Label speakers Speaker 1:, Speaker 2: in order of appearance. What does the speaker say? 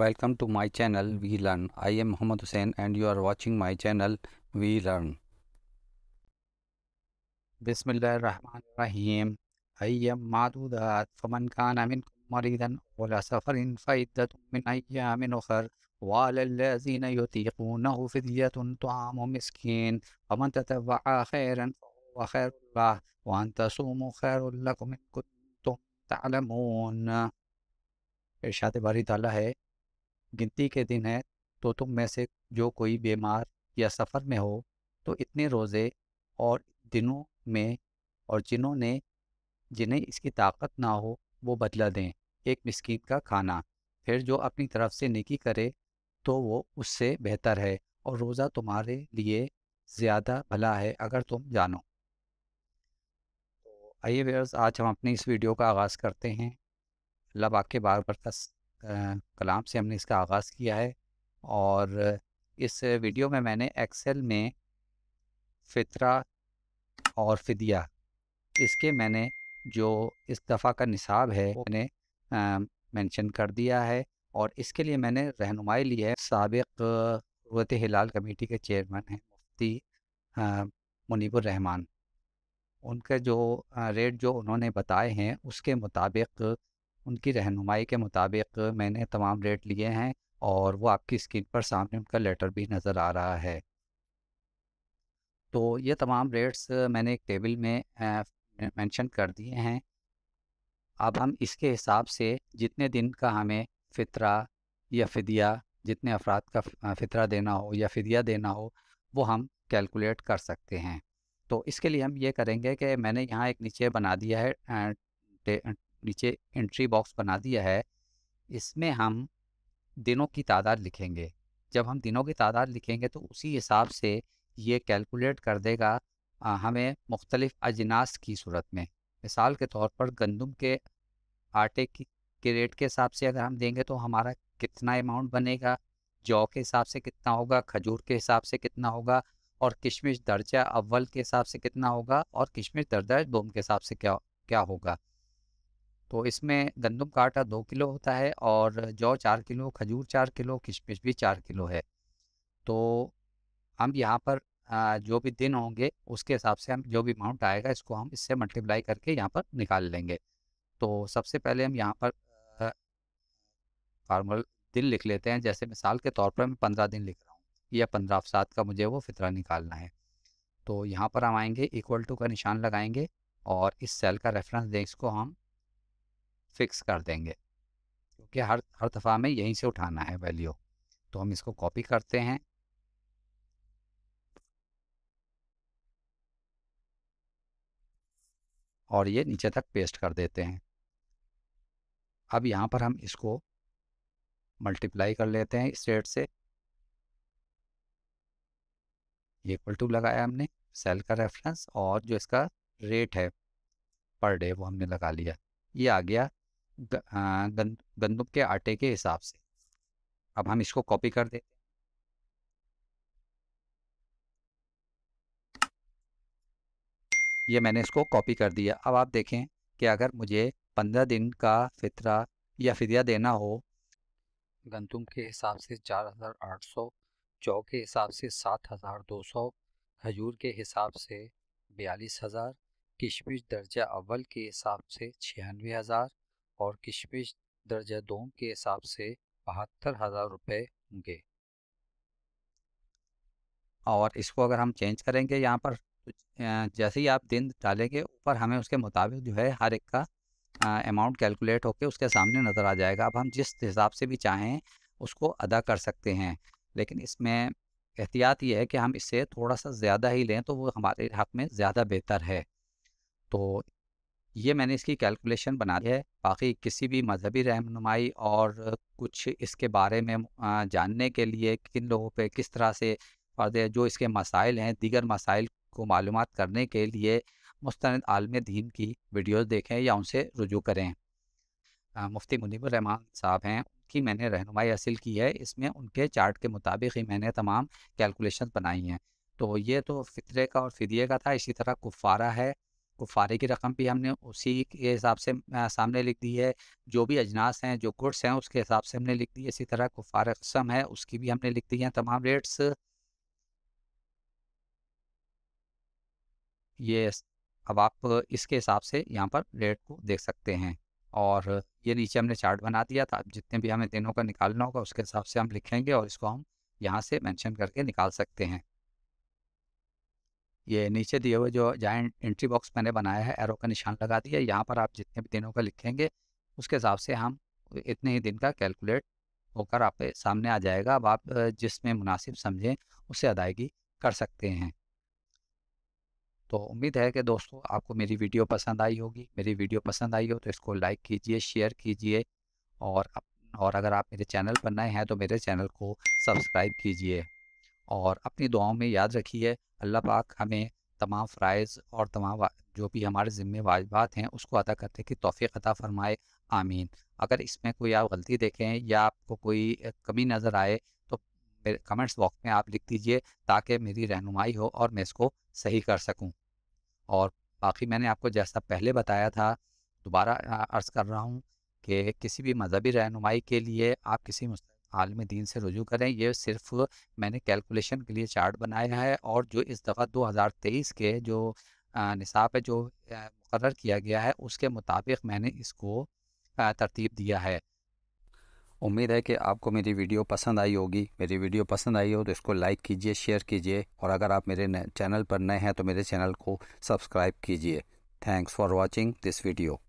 Speaker 1: Welcome to my channel We Learn. I am Muhammad Hussain and you are watching my channel We Learn. بسم الله الرحمن الرحيم أيام معدودات فمن كان منكم مريضا ولا سفر فعدة من أيام أخر وعلى الذين يطيقونه فدية طعام مسكين فمن تتبع خيرا فهو خير له وأن تصوموا خير لكم إن كنتم تعلمون إرشاد باري تعالى ہے गिनती के दिन हैं तो तुम में से जो कोई बीमार या सफ़र में हो तो इतने रोज़े और दिनों में और जिन्होंने जिन्हें इसकी ताकत ना हो वो बदला दें एक मिसकीन का खाना फिर जो अपनी तरफ से निकी करे तो वो उससे बेहतर है और रोज़ा तुम्हारे लिए ज़्यादा भला है अगर तुम जानो तो आइए व्यवर्स आज हम अपनी इस वीडियो का आगाज़ करते हैं अल्लाह पाक के बार बरकत कलाम से हमने इसका आगाज़ किया है और इस वीडियो में मैंने एक्सेल में फितरा और फिदिया इसके मैंने जो इस दफ़ा का निसाब है वो मैंने मेंशन कर दिया है और इसके लिए मैंने रहनुमाई ली है सबक हिलाल कमेटी के चेयरमैन हैं मुफ्ती रहमान उनके जो रेट जो उन्होंने बताए हैं उसके मुताबिक उनकी रहनुमाई के मुताबिक मैंने तमाम रेट लिए हैं और वो आपकी स्क्रीन पर सामने उनका लेटर भी नज़र आ रहा है तो ये तमाम रेट्स मैंने एक टेबल में मेंशन कर दिए हैं अब हम इसके हिसाब से जितने दिन का हमें फितरा या फ़िदिया जितने अफराद का फितरा देना हो या फ़िदिया देना हो वो हम कैलकुलेट कर सकते हैं तो इसके लिए हम ये करेंगे कि मैंने यहाँ एक नीचे बना दिया है नीचे एंट्री बॉक्स बना दिया है इसमें हम दिनों की तादाद लिखेंगे जब हम दिनों की तादाद लिखेंगे तो उसी हिसाब से ये कैलकुलेट कर देगा हमें मुख्तलिफ़ अजनास की सूरत में मिसाल के तौर पर गंदम के आटे की के रेट के हिसाब से अगर हम देंगे तो हमारा कितना अमाउंट बनेगा जौ के हिसाब से कितना होगा खजूर के हिसाब से कितना होगा और किशमिश दर्जा अव्वल के हिसाब से कितना होगा और किशमिश दर्जा दोम के हिसाब से क्या क्या होगा तो इसमें गंदम का आटा दो किलो होता है और जौ चार किलो खजूर चार किलो किशमिश भी चार किलो है तो हम यहाँ पर जो भी दिन होंगे उसके हिसाब से हम जो भी अमाउंट आएगा इसको हम इससे मल्टीप्लाई करके यहाँ पर निकाल लेंगे तो सबसे पहले हम यहाँ पर फार्मल दिन लिख लेते हैं जैसे मिसाल के तौर पर मैं पंद्रह दिन लिख रहा हूँ या पंद्रह अफसाद का मुझे वो फितरा निकालना है तो यहाँ पर हम आएंगे इक्वल टू का निशान लगाएंगे और इस सेल का रेफरेंस देंगे इसको हम फिक्स कर देंगे क्योंकि हर हर दफ़ा में यहीं से उठाना है वैल्यू तो हम इसको कॉपी करते हैं और ये नीचे तक पेस्ट कर देते हैं अब यहाँ पर हम इसको मल्टीप्लाई कर लेते हैं इस रेट से इक्वल टू लगाया हमने सेल का रेफरेंस और जो इसका रेट है पर डे वो हमने लगा लिया ये आ गया हाँ, गंदुम के आटे के हिसाब से अब हम इसको कॉपी कर देते ये मैंने इसको कॉपी कर दिया अब आप देखें कि अगर मुझे पंद्रह दिन का फितरा या फिदिया देना हो गंदुम के हिसाब से चार हज़ार आठ सौ जौ के हिसाब से सात हज़ार दो सौ हजूर के हिसाब से बयालीस हज़ार किशमिश दर्जा अव्वल के हिसाब से छियानवे हज़ार और किशमिश दर्जा दोम के हिसाब से बहत्तर हज़ार रुपये होंगे और इसको अगर हम चेंज करेंगे यहाँ पर तो, जैसे ही आप दिन डालेंगे ऊपर हमें उसके मुताबिक जो है हर एक का अमाउंट कैलकुलेट होकर उसके सामने नज़र आ जाएगा अब हम जिस हिसाब से भी चाहें उसको अदा कर सकते हैं लेकिन इसमें एहतियात ये है कि हम इससे थोड़ा सा ज़्यादा ही लें तो वो हमारे हक में ज़्यादा बेहतर है तो ये मैंने इसकी कैलकुलेशन बना दी है बाकी किसी भी मजहबी रहनुमाई और कुछ इसके बारे में जानने के लिए किन लोगों पे किस तरह से फर्द जो इसके मसाइल हैं दीगर मसाइल को मालूम करने के लिए मुस्त आलम दीन की वीडियोस देखें या उनसे रुजू करें मुफ्ती मुनीबरहमान साहब हैं उनकी मैंने रहनुमाई हासिल की है इसमें उनके चार्ट के मुताबिक ही मैंने तमाम कैलकुलेशन बनाई हैं तो ये तो फितरे का और फिदिये का था इसी तरह कुफारा है कुफारे की रकम भी हमने उसी के हिसाब से सामने लिख दी है जो भी अजनास हैं जो गुड्स हैं उसके हिसाब से हमने लिख दी इसी तरह कुफार कसम है उसकी भी हमने लिख दी है तमाम रेट्स ये अब आप इसके हिसाब से यहाँ पर रेट को देख सकते हैं और ये नीचे हमने चार्ट बना दिया था जितने भी हमें दिनों का निकालना होगा उसके हिसाब से हम लिखेंगे और इसको हम यहाँ से मेंशन करके निकाल सकते हैं ये नीचे दिए हुए जो जॉइंट एंट्री बॉक्स मैंने बनाया है एरो का निशान लगा दिया यहाँ पर आप जितने भी दिनों का लिखेंगे उसके हिसाब से हम इतने ही दिन का कैलकुलेट होकर आपके सामने आ जाएगा अब आप जिसमें मुनासिब समझें उसे अदायगी कर सकते हैं तो उम्मीद है कि दोस्तों आपको मेरी वीडियो पसंद आई होगी मेरी वीडियो पसंद आई हो तो इसको लाइक कीजिए शेयर कीजिए और और अगर आप मेरे चैनल पर नए हैं तो मेरे चैनल को सब्सक्राइब कीजिए और अपनी दुआओं में याद रखिए अल्लाह पाक हमें तमाम फ़रज़ और तमाम जो भी हमारे ज़िम्मे वाजबात हैं उसको अदा करते कि तोफ़ी अदा फ़रमाए आमीन अगर इसमें कोई आप गलती देखें या आपको कोई कमी नज़र आए तो मेरे कमेंट्स बॉक्स में आप लिख दीजिए ताकि मेरी रहनुमाई हो और मैं इसको सही कर सकूं और बाकी मैंने आपको जैसा पहले बताया था दोबारा अर्ज़ कर रहा हूं कि किसी भी मजहबी रहनुमाई के लिए आप किसी मुस्त आलम दीन से रजू करें ये सिर्फ मैंने कैलकुलेशन के लिए चार्ट बनाया है और जो इस दफ़ा 2023 के जो निसाब है जो मुकर किया गया है उसके मुताबिक मैंने इसको तरतीब दिया है उम्मीद है कि आपको मेरी वीडियो पसंद आई होगी मेरी वीडियो पसंद आई हो तो इसको लाइक कीजिए शेयर कीजिए और अगर आप मेरे चैनल पर नए हैं तो मेरे चैनल को सब्सक्राइब कीजिए thanks for watching this video